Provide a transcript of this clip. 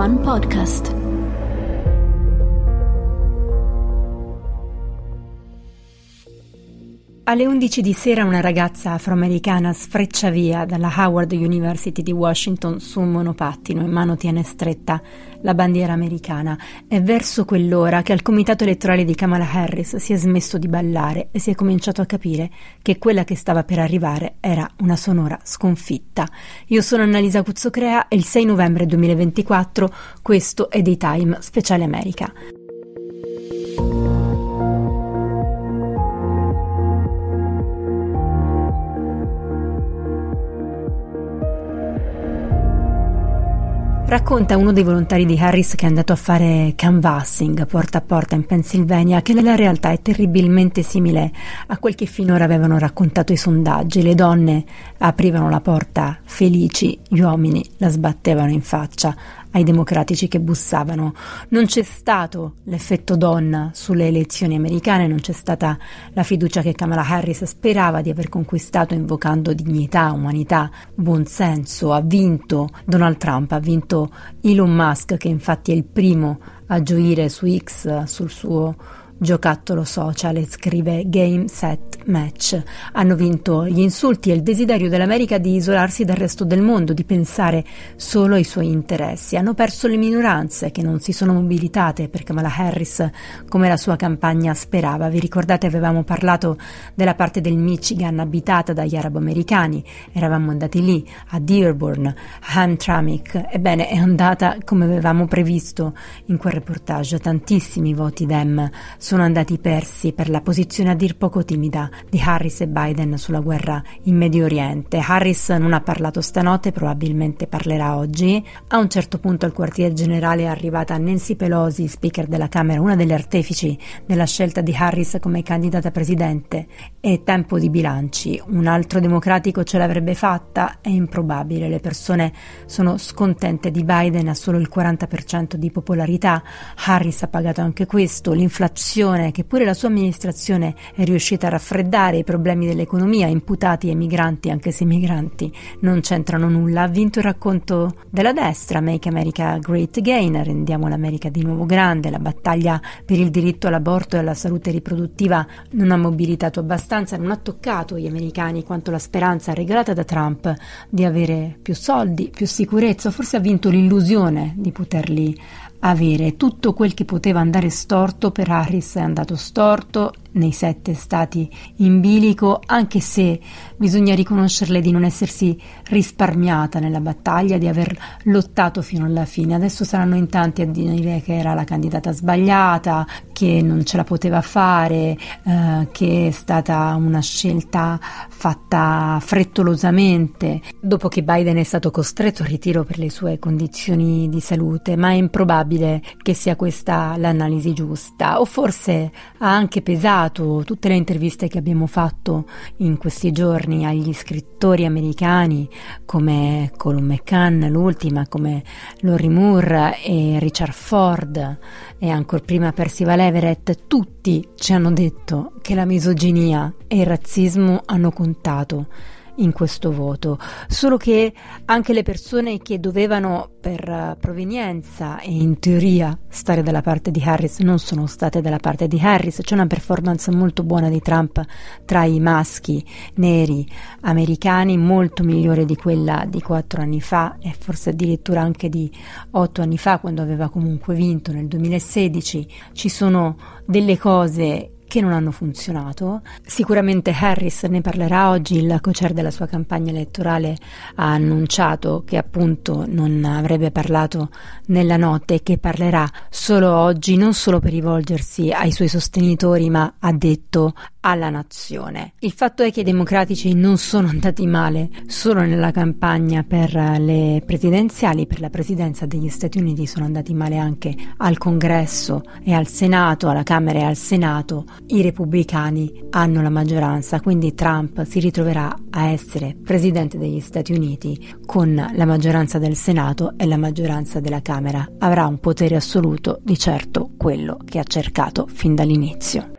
One podcast. Alle 11 di sera una ragazza afroamericana sfreccia via dalla Howard University di Washington su un monopattino, in mano tiene stretta la bandiera americana. È verso quell'ora che al comitato elettorale di Kamala Harris si è smesso di ballare e si è cominciato a capire che quella che stava per arrivare era una sonora sconfitta. Io sono Annalisa Cuzzocrea e il 6 novembre 2024 questo è Daytime Speciale America. Racconta uno dei volontari di Harris che è andato a fare canvassing porta a porta in Pennsylvania che nella realtà è terribilmente simile a quel che finora avevano raccontato i sondaggi. Le donne aprivano la porta felici, gli uomini la sbattevano in faccia ai democratici che bussavano. Non c'è stato l'effetto donna sulle elezioni americane, non c'è stata la fiducia che Kamala Harris sperava di aver conquistato invocando dignità, umanità, buonsenso. Ha vinto Donald Trump, ha vinto Elon Musk che infatti è il primo a gioire su X, sul suo giocattolo sociale, scrive Game Set match. Hanno vinto gli insulti e il desiderio dell'America di isolarsi dal resto del mondo, di pensare solo ai suoi interessi. Hanno perso le minoranze che non si sono mobilitate per Kamala Harris come la sua campagna sperava. Vi ricordate avevamo parlato della parte del Michigan abitata dagli arabo-americani. Eravamo andati lì, a Dearborn, a Hamtramck. Ebbene, è andata come avevamo previsto in quel reportage. Tantissimi voti Dem sono andati persi per la posizione a dir poco timida di Harris e Biden sulla guerra in Medio Oriente. Harris non ha parlato stanotte, probabilmente parlerà oggi. A un certo punto al quartier generale è arrivata Nancy Pelosi, speaker della Camera, una delle artefici della scelta di Harris come candidata presidente. È tempo di bilanci. Un altro democratico ce l'avrebbe fatta? È improbabile. Le persone sono scontente di Biden, ha solo il 40% di popolarità. Harris ha pagato anche questo. L'inflazione, che pure la sua amministrazione è riuscita a raffreddare, raffreddare i problemi dell'economia imputati ai migranti, anche se i migranti non c'entrano nulla, ha vinto il racconto della destra, Make America Great Again, rendiamo l'America di nuovo grande, la battaglia per il diritto all'aborto e alla salute riproduttiva non ha mobilitato abbastanza, non ha toccato gli americani quanto la speranza regalata da Trump di avere più soldi, più sicurezza, forse ha vinto l'illusione di poterli avere tutto quel che poteva andare storto per Harris è andato storto nei sette stati in bilico, anche se bisogna riconoscerle di non essersi risparmiata nella battaglia, di aver lottato fino alla fine. Adesso saranno in tanti a dire che era la candidata sbagliata, che non ce la poteva fare, eh, che è stata una scelta fatta frettolosamente, dopo che Biden è stato costretto al ritiro per le sue condizioni di salute, ma è improbabile probabile che sia questa l'analisi giusta, o forse ha anche pesato tutte le interviste che abbiamo fatto in questi giorni agli scrittori americani come Colum McCann, l'ultima, come Lori Moore e Richard Ford e ancora prima Percival Everett, tutti ci hanno detto che la misoginia e il razzismo hanno contato in questo voto, solo che anche le persone che dovevano per eh, provenienza e in teoria stare dalla parte di Harris non sono state dalla parte di Harris, c'è una performance molto buona di Trump tra i maschi neri americani, molto migliore di quella di quattro anni fa e forse addirittura anche di otto anni fa quando aveva comunque vinto nel 2016. Ci sono delle cose che non hanno funzionato. Sicuramente Harris ne parlerà oggi, il co-chair della sua campagna elettorale ha annunciato che appunto non avrebbe parlato nella notte e che parlerà solo oggi, non solo per rivolgersi ai suoi sostenitori, ma ha detto alla nazione. Il fatto è che i democratici non sono andati male solo nella campagna per eh, le presidenziali, per la presidenza degli Stati Uniti sono andati male anche al congresso e al senato, alla camera e al senato i repubblicani hanno la maggioranza, quindi Trump si ritroverà a essere presidente degli Stati Uniti con la maggioranza del senato e la maggioranza della camera. Avrà un potere assoluto, di certo quello che ha cercato fin dall'inizio.